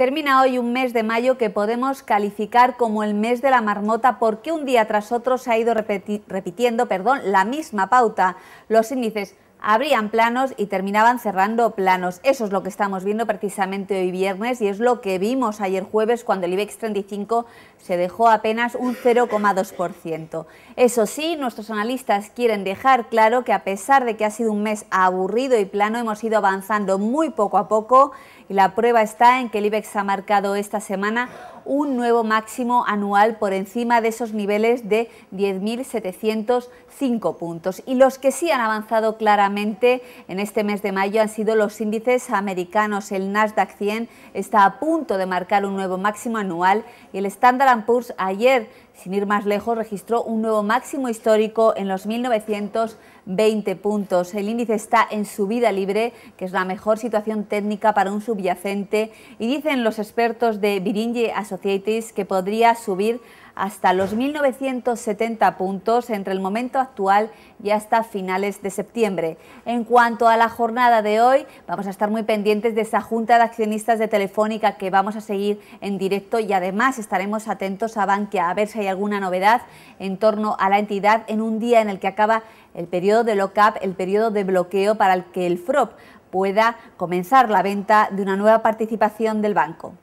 Termina hoy un mes de mayo que podemos calificar como el mes de la marmota porque un día tras otro se ha ido repitiendo la misma pauta. Los índices abrían planos y terminaban cerrando planos. Eso es lo que estamos viendo precisamente hoy viernes y es lo que vimos ayer jueves cuando el IBEX 35 se dejó apenas un 0,2%. Eso sí, nuestros analistas quieren dejar claro que a pesar de que ha sido un mes aburrido y plano, hemos ido avanzando muy poco a poco y la prueba está en que el IBEX ha marcado esta semana un nuevo máximo anual por encima de esos niveles de 10.705 puntos. Y los que sí han avanzado claramente en este mes de mayo han sido los índices americanos. El Nasdaq 100 está a punto de marcar un nuevo máximo anual y el Standard Poor's ayer, sin ir más lejos, registró un nuevo máximo histórico en los 1920 puntos. El índice está en subida libre, que es la mejor situación técnica para un sub y dicen los expertos de Biringe Associates que podría subir hasta los 1.970 puntos entre el momento actual y hasta finales de septiembre. En cuanto a la jornada de hoy, vamos a estar muy pendientes de esa junta de accionistas de Telefónica que vamos a seguir en directo y además estaremos atentos a Bankia a ver si hay alguna novedad en torno a la entidad en un día en el que acaba el periodo de lock-up, el periodo de bloqueo para el que el FROP pueda comenzar la venta de una nueva participación del banco.